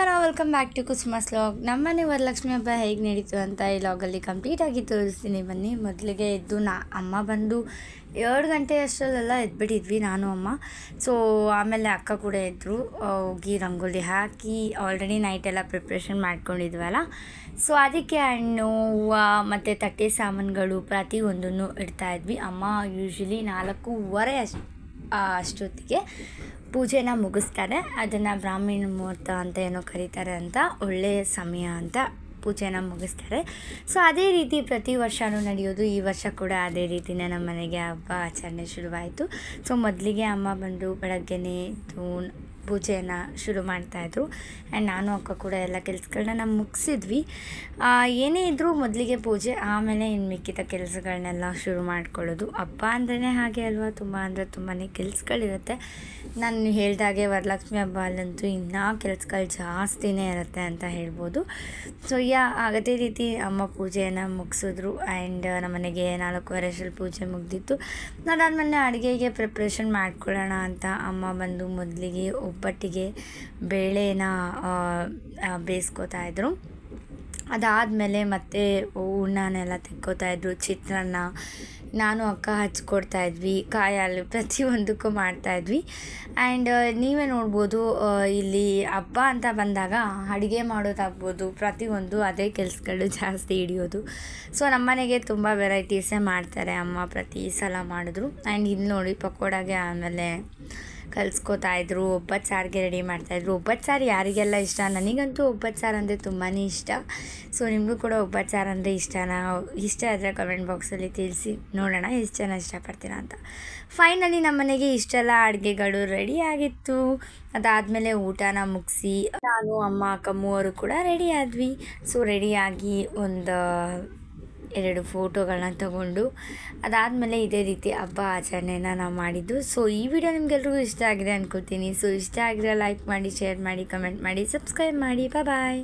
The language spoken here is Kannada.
ನಮಸ್ಕಾರ welcome back to Kusuma's log ನಮ್ಮನೆ ವರಲಕ್ಷ್ಮಿ ಹಬ್ಬ ಹೇಗೆ ನಡೀತು ಅಂತ ಈ ಲಾಗಲ್ಲಿ ಕಂಪ್ಲೀಟಾಗಿ ತೋರಿಸ್ತೀನಿ ಬನ್ನಿ ಮೊದಲಿಗೆ ಎದ್ದು ನಾ ಅಮ್ಮ ಬಂದು ಎರಡು ಗಂಟೆ ಅಷ್ಟರಲ್ಲೆಲ್ಲ ಎದ್ಬಿಟ್ಟಿದ್ವಿ ನಾನು ಅಮ್ಮ ಸೊ ಆಮೇಲೆ ಅಕ್ಕ ಕೂಡ ಇದ್ದರು ಹೋಗಿ ರಂಗೋಲಿ ಹಾಕಿ ಆಲ್ರೆಡಿ ನೈಟೆಲ್ಲ ಪ್ರಿಪ್ರೇಷನ್ ಮಾಡ್ಕೊಂಡಿದ್ವಲ್ಲ ಸೊ ಅದಕ್ಕೆ ಹಣ್ಣು ಹೂವು ಮತ್ತು ತಟ್ಟೆ ಸಾಮಾನುಗಳು ಪ್ರತಿಯೊಂದನ್ನು ಇಡ್ತಾಯಿದ್ವಿ ಅಮ್ಮ ಯೂಶ್ವಲಿ ನಾಲ್ಕೂವರೆ ಅಷ್ಟು ಅಷ್ಟೊತ್ತಿಗೆ ಪೂಜೆನ ಮುಗಿಸ್ತಾರೆ ಅದನ್ನು ಬ್ರಾಹ್ಮಣ ಮುಹೂರ್ತ ಅಂತ ಏನೋ ಕರೀತಾರೆ ಅಂತ ಒಳ್ಳೆಯ ಸಮಯ ಅಂತ ಪೂಜೆನ ಮುಗಿಸ್ತಾರೆ ಸೊ ಅದೇ ರೀತಿ ಪ್ರತಿ ವರ್ಷವೂ ನಡೆಯೋದು ಈ ವರ್ಷ ಕೂಡ ಅದೇ ರೀತಿನೇ ನಮ್ಮ ಮನೆಗೆ ಹಬ್ಬ ಆಚರಣೆ ಶುರುವಾಯಿತು ಸೊ ಮೊದಲಿಗೆ ಅಮ್ಮ ಬಂದು ಬೆಳಗ್ಗೆನೇ ತೂ ಪೂಜೆಯನ್ನು ಶುರು ಮಾಡ್ತಾಯಿದ್ರು ಆ್ಯಂಡ್ ನಾನು ಅಕ್ಕ ಕೂಡ ಎಲ್ಲ ಕೆಲಸಗಳನ್ನ ನಾವು ಮುಗಿಸಿದ್ವಿ ಏನೇ ಇದ್ದರೂ ಮೊದಲಿಗೆ ಪೂಜೆ ಆಮೇಲೆ ಇನ್ನು ಮಿಕ್ಕಿದ ಕೆಲಸಗಳನ್ನೆಲ್ಲ ಶುರು ಮಾಡ್ಕೊಳ್ಳೋದು ಹಬ್ಬ ಅಂದ್ರೇ ಹಾಗೆ ಅಲ್ವಾ ತುಂಬ ಅಂದರೆ ತುಂಬಾ ಕೆಲಸಗಳಿರುತ್ತೆ ನಾನು ಹೇಳ್ದಾಗೆ ವರಲಕ್ಷ್ಮಿ ಹಬ್ಬ ಅಲ್ಲಂತೂ ಇನ್ನೂ ಕೆಲಸಗಳು ಜಾಸ್ತಿನೇ ಇರುತ್ತೆ ಅಂತ ಹೇಳ್ಬೋದು ಸೊ ಯಾ ಅದೇ ರೀತಿ ಅಮ್ಮ ಪೂಜೆಯನ್ನು ಮುಗಿಸಿದ್ರು ಆ್ಯಂಡ್ ನಮ್ಮನೆಗೆ ನಾಲ್ಕು ವರ್ಷದಲ್ಲಿ ಪೂಜೆ ಮುಗ್ದಿತ್ತು ನಾನು ಮೊನ್ನೆ ಅಡುಗೆಗೆ ಪ್ರಿಪ್ರೇಷನ್ ಮಾಡ್ಕೊಳ್ಳೋಣ ಅಂತ ಅಮ್ಮ ಬಂದು ಮೊದಲಿಗೆ ಒಬ್ಬಟ್ಟಿಗೆ ಬೇಳೆನ ಬೇಯಿಸ್ಕೋತಾ ಇದ್ದರು ಅದಾದಮೇಲೆ ಮತ್ತೆ ಹೂರ್ಣನೆಲ್ಲ ತೆಕ್ಕೋತಾಯಿದ್ರು ಚಿತ್ರಾನ್ನ ನಾನು ಅಕ್ಕ ಹಚ್ಕೊಡ್ತಾಯಿದ್ವಿ ಕಾಯಲ್ಲಿ ಪ್ರತಿಯೊಂದಕ್ಕೂ ಮಾಡ್ತಾಯಿದ್ವಿ ಆ್ಯಂಡ್ ನೀವೇ ನೋಡ್ಬೋದು ಇಲ್ಲಿ ಹಬ್ಬ ಅಂತ ಬಂದಾಗ ಅಡುಗೆ ಮಾಡೋದಾಗ್ಬೋದು ಪ್ರತಿಯೊಂದು ಅದೇ ಕೆಲಸಗಳು ಜಾಸ್ತಿ ಹಿಡಿಯೋದು ಸೊ ನಮ್ಮನೆಗೆ ತುಂಬ ವೆರೈಟೀಸೇ ಮಾಡ್ತಾರೆ ಅಮ್ಮ ಪ್ರತಿ ಸಲ ಮಾಡಿದ್ರು ಆ್ಯಂಡ್ ಇಲ್ಲಿ ನೋಡಿ ಪಕೋಡಾಗೆ ಆಮೇಲೆ ಕಲ್ಸ್ಕೊತಾ ಇದ್ರು ಒಬ್ಬತ್ತು ಸಾರಿಗೆ ರೆಡಿ ಮಾಡ್ತಾಯಿದ್ರು ಒಬ್ಬತ್ತು ಸಾರು ಯಾರಿಗೆಲ್ಲ ಇಷ್ಟ ನನಗಂತೂ ಒಬ್ಬತ್ತು ಸಾರು ಅಂದರೆ ತುಂಬಾ ಇಷ್ಟ ಸೊ ನಿಮಗೂ ಕೂಡ ಒಬ್ಬತ್ತು ಸಾರು ಅಂದರೆ ಇಷ್ಟನಾ ಇಷ್ಟ ಆದರೆ ಕಮೆಂಟ್ ಬಾಕ್ಸಲ್ಲಿ ತಿಳಿಸಿ ನೋಡೋಣ ಎಷ್ಟು ಜನ ಇಷ್ಟಪಡ್ತೀರಾ ಅಂತ ಫೈನಲಿ ನಮ್ಮನೆಗೆ ಇಷ್ಟೆಲ್ಲ ಅಡುಗೆಗಳು ರೆಡಿ ಆಗಿತ್ತು ಅದಾದಮೇಲೆ ಊಟನ ಮುಗಿಸಿ ನಾನು ಅಮ್ಮ ಅಕ್ಕ ಮೂವರು ಕೂಡ ರೆಡಿ ಆದ್ವಿ ಸೊ ರೆಡಿಯಾಗಿ ಒಂದು ಎರಡು ಫೋಟೋಗಳನ್ನ ತಗೊಂಡು ಅದಾದಮೇಲೆ ಇದೇ ರೀತಿ ಹಬ್ಬ ಆಚರಣೆನ ನಾವು ಮಾಡಿದ್ದು ಸೊ ಈ ವಿಡಿಯೋ ನಿಮ್ಗೆಲ್ರಿಗೂ ಇಷ್ಟ ಆಗಿದೆ ಅಂದ್ಕೋತೀನಿ ಸೊ ಇಷ್ಟ ಆಗಿದೆ ಲೈಕ್ ಮಾಡಿ ಶೇರ್ ಮಾಡಿ ಕಮೆಂಟ್ ಮಾಡಿ ಸಬ್ಸ್ಕ್ರೈಬ್ ಮಾಡಿ ಬಾಯ್